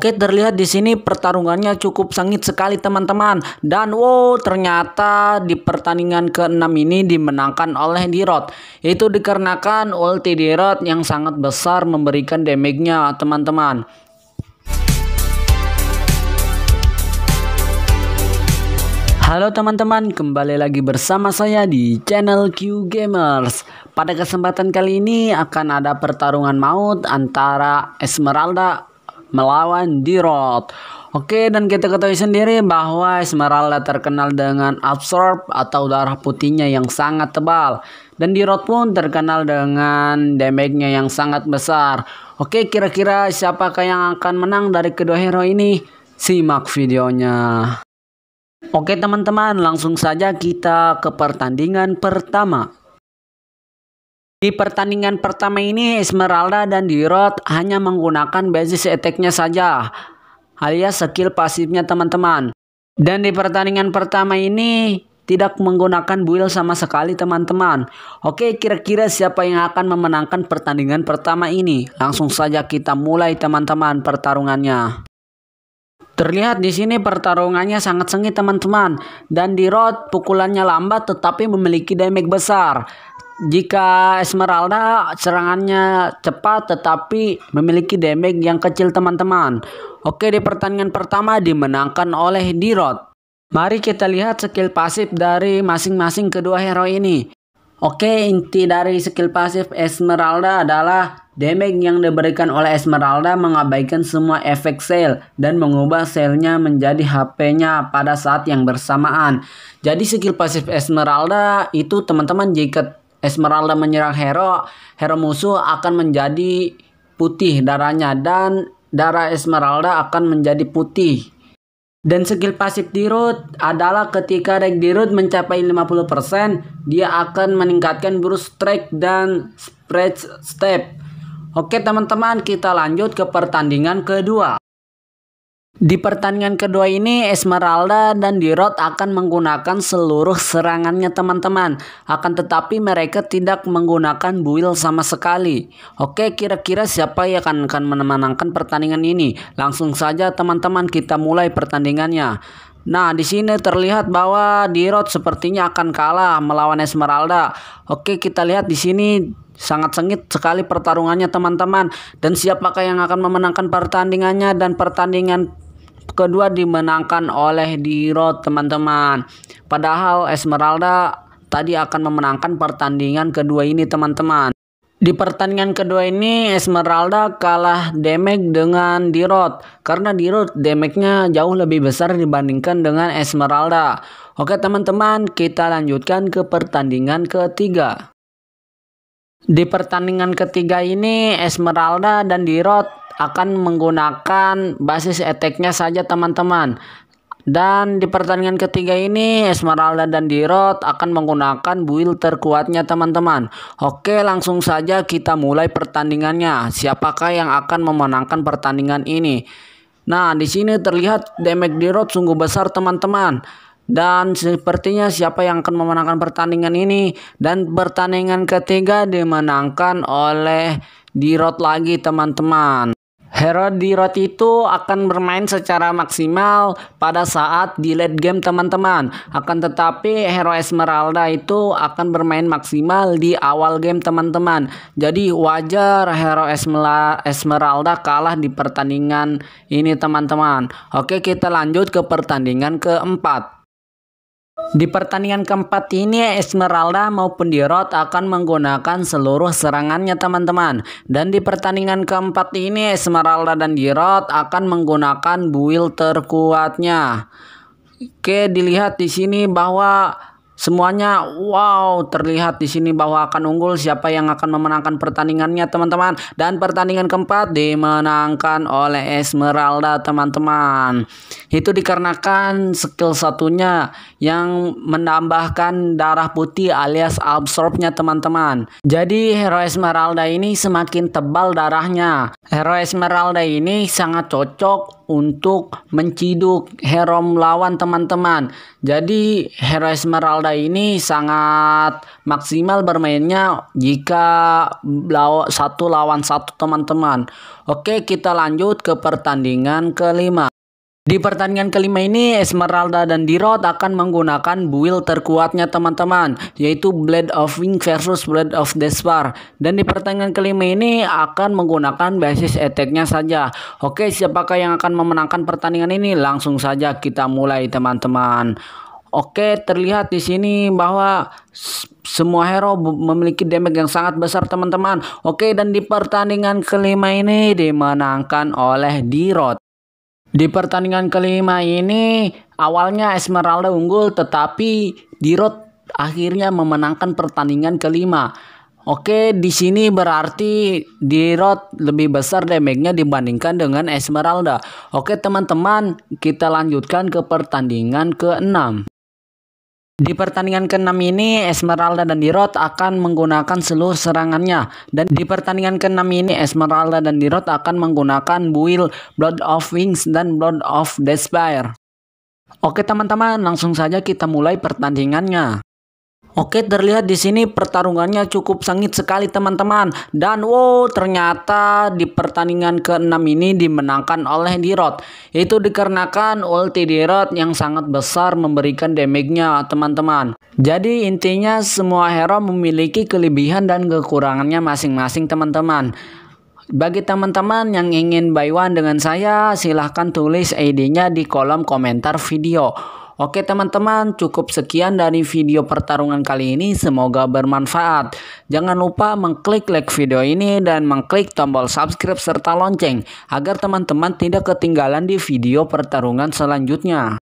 Oke, terlihat di sini pertarungannya cukup sengit sekali teman-teman. Dan wow, ternyata di pertandingan keenam ini dimenangkan oleh Dirot. Itu dikarenakan ulti Dirot yang sangat besar memberikan damage-nya teman-teman. Halo teman-teman, kembali lagi bersama saya di channel Q Gamers. Pada kesempatan kali ini akan ada pertarungan maut antara Esmeralda melawan Dirot. Oke, dan kita ketahui sendiri bahwa Esmeralda terkenal dengan absorb atau darah putihnya yang sangat tebal. Dan Dirot pun terkenal dengan damage-nya yang sangat besar. Oke, kira-kira siapakah yang akan menang dari kedua hero ini? Simak videonya. Oke teman-teman, langsung saja kita ke pertandingan pertama. Di pertandingan pertama ini, Esmeralda dan Dirot hanya menggunakan basis attack-nya saja, alias skill pasifnya teman-teman. Dan di pertandingan pertama ini, tidak menggunakan build sama sekali teman-teman. Oke, kira-kira siapa yang akan memenangkan pertandingan pertama ini? Langsung saja kita mulai teman-teman pertarungannya. Terlihat di sini pertarungannya sangat sengit teman-teman dan di road pukulannya lambat tetapi memiliki damage besar. Jika Esmeralda serangannya cepat tetapi memiliki damage yang kecil teman-teman. Oke di pertandingan pertama dimenangkan oleh Dirot. Mari kita lihat skill pasif dari masing-masing kedua hero ini. Oke inti dari skill pasif Esmeralda adalah damage yang diberikan oleh Esmeralda mengabaikan semua efek sel dan mengubah selnya menjadi HP-nya pada saat yang bersamaan. Jadi skill pasif Esmeralda itu teman-teman jika Esmeralda menyerang Hero, Hero musuh akan menjadi putih darahnya dan darah Esmeralda akan menjadi putih. Dan skill pasif Dirut adalah ketika rank Dirut mencapai 50%, dia akan meningkatkan burst strike dan spread step. Oke teman-teman, kita lanjut ke pertandingan kedua. Di pertandingan kedua ini, Esmeralda dan Dirot akan menggunakan seluruh serangannya teman-teman. Akan tetapi mereka tidak menggunakan build sama sekali. Oke, kira-kira siapa yang akan, akan pertandingan ini? Langsung saja teman-teman kita mulai pertandingannya. Nah, di sini terlihat bahwa Dirot sepertinya akan kalah melawan Esmeralda. Oke, kita lihat di sini sangat sengit sekali pertarungannya teman-teman dan siapakah yang akan memenangkan pertandingannya dan pertandingan kedua dimenangkan oleh Dirot teman-teman. Padahal Esmeralda tadi akan memenangkan pertandingan kedua ini teman-teman. Di pertandingan kedua ini Esmeralda kalah damage dengan Dirot karena Dirot damage-nya jauh lebih besar dibandingkan dengan Esmeralda. Oke teman-teman, kita lanjutkan ke pertandingan ketiga. Di pertandingan ketiga ini Esmeralda dan Dirot akan menggunakan basis eteknya saja teman-teman. Dan di pertandingan ketiga ini Esmeralda dan Dirot akan menggunakan build terkuatnya teman-teman. Oke langsung saja kita mulai pertandingannya. Siapakah yang akan memenangkan pertandingan ini? Nah di sini terlihat damage Dirot sungguh besar teman-teman. Dan sepertinya siapa yang akan memenangkan pertandingan ini dan pertandingan ketiga dimenangkan oleh Dirot lagi teman-teman. Herodirot itu akan bermain secara maksimal pada saat di late game teman-teman. Akan tetapi Hero Esmeralda itu akan bermain maksimal di awal game teman-teman. Jadi wajar Hero Esmeralda kalah di pertandingan ini teman-teman. Oke kita lanjut ke pertandingan keempat. Di pertandingan keempat ini Esmeralda maupun Dirot akan menggunakan seluruh serangannya teman-teman Dan di pertandingan keempat ini Esmeralda dan Dirot akan menggunakan build terkuatnya Oke dilihat di sini bahwa Semuanya wow terlihat di sini bahwa akan unggul siapa yang akan memenangkan pertandingannya teman-teman dan pertandingan keempat dimenangkan oleh Esmeralda teman-teman. Itu dikarenakan skill satunya yang menambahkan darah putih alias absorbnya teman-teman. Jadi hero Esmeralda ini semakin tebal darahnya. Hero Esmeralda ini sangat cocok untuk menciduk hero lawan teman-teman. Jadi hero Esmeralda ini sangat maksimal bermainnya jika satu lawan satu teman-teman. Oke, kita lanjut ke pertandingan kelima. Di pertandingan kelima ini, Esmeralda dan Dirot akan menggunakan build terkuatnya teman-teman, yaitu Blade of Wing versus Blade of Despair. Dan di pertandingan kelima ini akan menggunakan basis attack saja. Oke, siapakah yang akan memenangkan pertandingan ini? Langsung saja kita mulai teman-teman. Oke, terlihat di sini bahwa semua hero memiliki damage yang sangat besar teman-teman. Oke, dan di pertandingan kelima ini dimenangkan oleh Dirot. Di pertandingan kelima ini awalnya Esmeralda unggul tetapi Dirot akhirnya memenangkan pertandingan kelima. Oke, di sini berarti Dirot lebih besar damage-nya dibandingkan dengan Esmeralda. Oke, teman-teman, kita lanjutkan ke pertandingan keenam. Di pertandingan ke-6 ini, Esmeralda dan Dirot akan menggunakan seluruh serangannya. Dan di pertandingan ke-6 ini, Esmeralda dan Dirot akan menggunakan build Blood of Wings dan Blood of Despair. Oke teman-teman, langsung saja kita mulai pertandingannya. Oke terlihat di sini pertarungannya cukup sengit sekali teman-teman dan wow ternyata di pertandingan ke-6 ini dimenangkan oleh Dirot itu dikarenakan ulti Dirot yang sangat besar memberikan damage-nya teman-teman jadi intinya semua hero memiliki kelebihan dan kekurangannya masing-masing teman-teman bagi teman-teman yang ingin buy one dengan saya silahkan tulis ID-nya di kolom komentar video Oke teman-teman, cukup sekian dari video pertarungan kali ini. Semoga bermanfaat. Jangan lupa mengklik like video ini dan mengklik tombol subscribe serta lonceng agar teman-teman tidak ketinggalan di video pertarungan selanjutnya.